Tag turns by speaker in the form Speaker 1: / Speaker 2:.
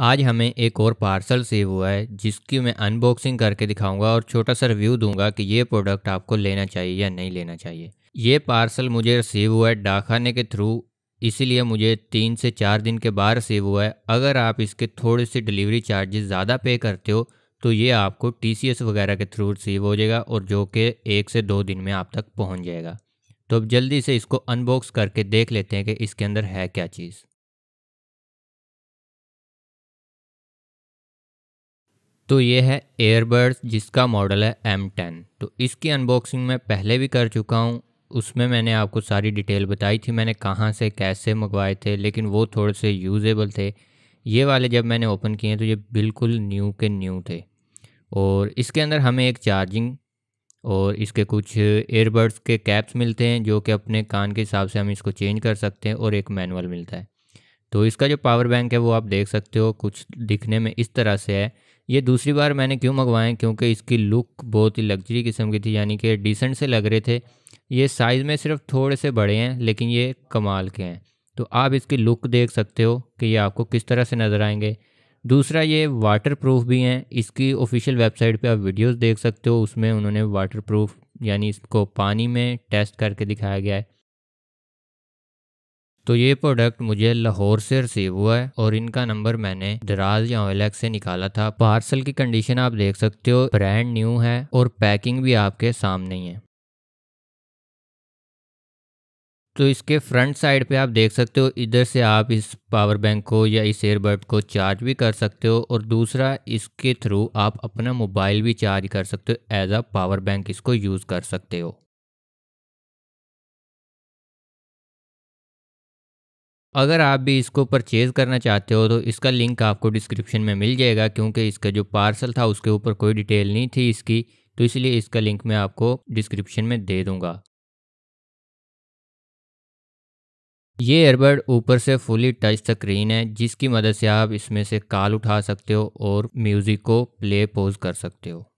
Speaker 1: आज हमें एक और पार्सल सेव हुआ है जिसकी मैं अनबॉक्सिंग करके दिखाऊंगा और छोटा सा रिव्यू दूंगा कि ये प्रोडक्ट आपको लेना चाहिए या नहीं लेना चाहिए ये पार्सल मुझे सेव हुआ है डाखाने के थ्रू इसीलिए मुझे तीन से चार दिन के बाद सेव हुआ है अगर आप इसके थोड़े से डिलीवरी चार्जेस ज़्यादा पे करते हो तो ये आपको टी वगैरह के थ्रू रिसीव हो जाएगा और जो कि एक से दो दिन में आप तक पहुँच जाएगा तो अब जल्दी से इसको अनबॉक्स करके देख लेते हैं कि इसके अंदर है क्या चीज़ तो ये है एयरबड्स जिसका मॉडल है एम टेन तो इसकी अनबॉक्सिंग मैं पहले भी कर चुका हूँ उसमें मैंने आपको सारी डिटेल बताई थी मैंने कहाँ से कैसे मंगवाए थे लेकिन वो थोड़े से यूज़ेबल थे ये वाले जब मैंने ओपन किए तो ये बिल्कुल न्यू के न्यू थे और इसके अंदर हमें एक चार्जिंग और इसके कुछ एयरबर्ड्स के कैप्स मिलते हैं जो कि अपने कान के हिसाब से हम इसको चेंज कर सकते हैं और एक मैनुअल मिलता है तो इसका जो पावर बैंक है वो आप देख सकते हो कुछ दिखने में इस तरह से है ये दूसरी बार मैंने क्यों मंगवाएं क्योंकि इसकी लुक बहुत ही लग्जरी किस्म की थी यानी कि डिसेंट से लग रहे थे ये साइज़ में सिर्फ थोड़े से बड़े हैं लेकिन ये कमाल के हैं तो आप इसकी लुक देख सकते हो कि ये आपको किस तरह से नज़र आएंगे दूसरा ये वाटर प्रूफ भी हैं इसकी ऑफिशियल वेबसाइट पे आप वीडियोस देख सकते हो उसमें उन्होंने वाटर प्रूफ यानी इसको पानी में टेस्ट करके दिखाया गया है तो ये प्रोडक्ट मुझे लाहौर से रिसीव हुआ है और इनका नंबर मैंने दराज या ओएलएक्स से निकाला था पार्सल की कंडीशन आप देख सकते हो ब्रांड न्यू है और पैकिंग भी आपके सामने ही है तो इसके फ्रंट साइड पे आप देख सकते हो इधर से आप इस पावर बैंक को या इस एयरबड को चार्ज भी कर सकते हो और दूसरा इसके थ्रू आप अपना मोबाइल भी चार्ज कर सकते हो एज अ पावर बैंक इसको यूज़ कर सकते हो अगर आप भी इसको परचेज़ करना चाहते हो तो इसका लिंक आपको डिस्क्रिप्शन में मिल जाएगा क्योंकि इसका जो पार्सल था उसके ऊपर कोई डिटेल नहीं थी इसकी तो इसलिए इसका लिंक मैं आपको डिस्क्रिप्शन में दे दूंगा ये एयरबड ऊपर से फुली टच स्क्रीन है जिसकी मदद से आप इसमें से कॉल उठा सकते हो और म्यूज़िक को प्ले पोज कर सकते हो